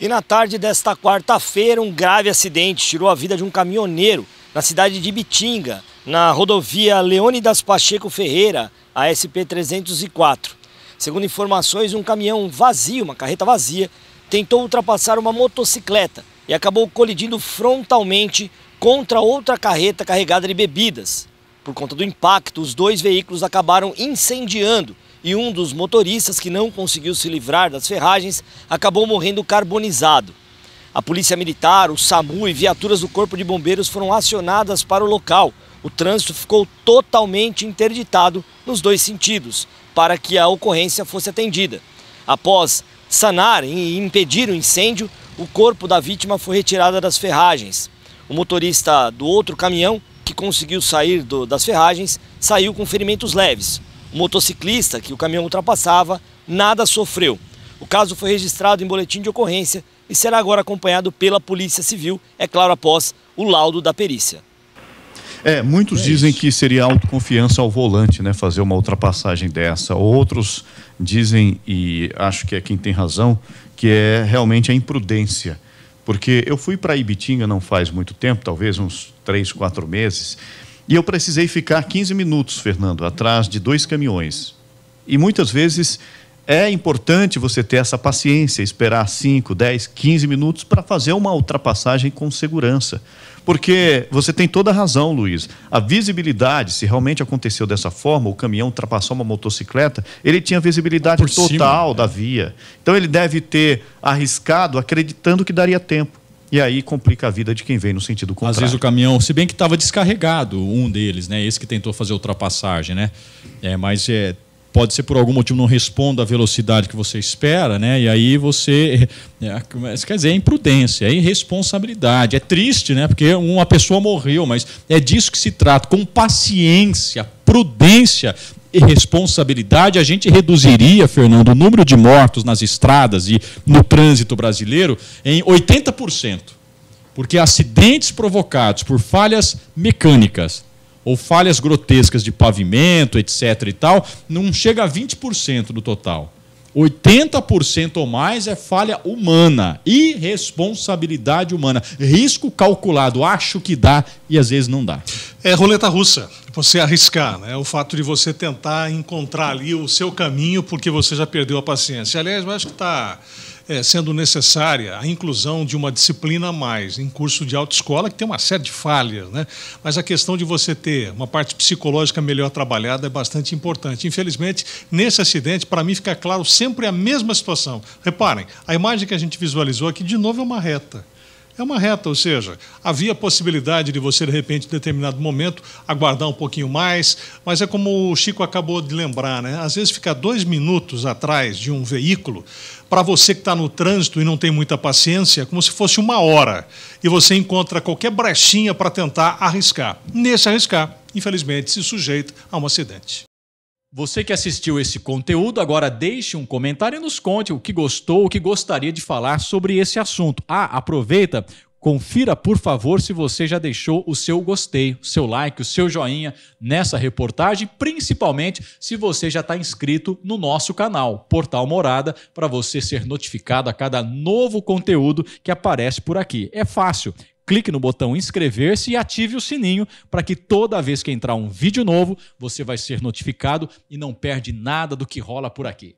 E na tarde desta quarta-feira, um grave acidente tirou a vida de um caminhoneiro na cidade de Bitinga, na rodovia Leônidas Pacheco Ferreira, a SP-304. Segundo informações, um caminhão vazio, uma carreta vazia, tentou ultrapassar uma motocicleta e acabou colidindo frontalmente contra outra carreta carregada de bebidas. Por conta do impacto, os dois veículos acabaram incendiando e um dos motoristas que não conseguiu se livrar das ferragens acabou morrendo carbonizado. A Polícia Militar, o SAMU e viaturas do Corpo de Bombeiros foram acionadas para o local. O trânsito ficou totalmente interditado nos dois sentidos para que a ocorrência fosse atendida. Após sanar e impedir o incêndio, o corpo da vítima foi retirado das ferragens. O motorista do outro caminhão, que conseguiu sair do, das ferragens, saiu com ferimentos leves o motociclista que o caminhão ultrapassava nada sofreu. O caso foi registrado em boletim de ocorrência e será agora acompanhado pela Polícia Civil, é claro, após o laudo da perícia. É, muitos é dizem que seria autoconfiança ao volante, né, fazer uma ultrapassagem dessa. Outros dizem, e acho que é quem tem razão, que é realmente a imprudência. Porque eu fui para Ibitinga não faz muito tempo, talvez uns três, quatro meses, e eu precisei ficar 15 minutos, Fernando, atrás de dois caminhões. E muitas vezes é importante você ter essa paciência, esperar 5, 10, 15 minutos para fazer uma ultrapassagem com segurança. Porque você tem toda a razão, Luiz. A visibilidade, se realmente aconteceu dessa forma, o caminhão ultrapassou uma motocicleta, ele tinha visibilidade total cima, da via. Então ele deve ter arriscado acreditando que daria tempo e aí complica a vida de quem vem no sentido contrário. Às vezes o caminhão, se bem que estava descarregado um deles, né? Esse que tentou fazer ultrapassagem, né? É, mas é, pode ser por algum motivo não responda à velocidade que você espera, né? E aí você. É, é, quer dizer, é imprudência, é irresponsabilidade. É triste, né? Porque uma pessoa morreu, mas é disso que se trata, com paciência, prudência irresponsabilidade, a gente reduziria, Fernando, o número de mortos nas estradas e no trânsito brasileiro em 80%. Porque acidentes provocados por falhas mecânicas ou falhas grotescas de pavimento, etc. e tal, não chega a 20% do total. 80% ou mais é falha humana, irresponsabilidade humana, risco calculado, acho que dá e às vezes não dá é roleta russa, você arriscar, né? o fato de você tentar encontrar ali o seu caminho porque você já perdeu a paciência. Aliás, eu acho que está é, sendo necessária a inclusão de uma disciplina a mais em curso de autoescola, que tem uma série de falhas, né? mas a questão de você ter uma parte psicológica melhor trabalhada é bastante importante. Infelizmente, nesse acidente, para mim fica claro sempre a mesma situação. Reparem, a imagem que a gente visualizou aqui, de novo, é uma reta é uma reta, ou seja, havia possibilidade de você, de repente, em determinado momento, aguardar um pouquinho mais, mas é como o Chico acabou de lembrar, né? Às vezes ficar dois minutos atrás de um veículo, para você que está no trânsito e não tem muita paciência, é como se fosse uma hora. E você encontra qualquer brechinha para tentar arriscar. Nesse arriscar, infelizmente, se sujeita a um acidente. Você que assistiu esse conteúdo, agora deixe um comentário e nos conte o que gostou, o que gostaria de falar sobre esse assunto. Ah, aproveita, confira por favor se você já deixou o seu gostei, o seu like, o seu joinha nessa reportagem, principalmente se você já está inscrito no nosso canal Portal Morada, para você ser notificado a cada novo conteúdo que aparece por aqui. É fácil clique no botão inscrever-se e ative o sininho para que toda vez que entrar um vídeo novo, você vai ser notificado e não perde nada do que rola por aqui.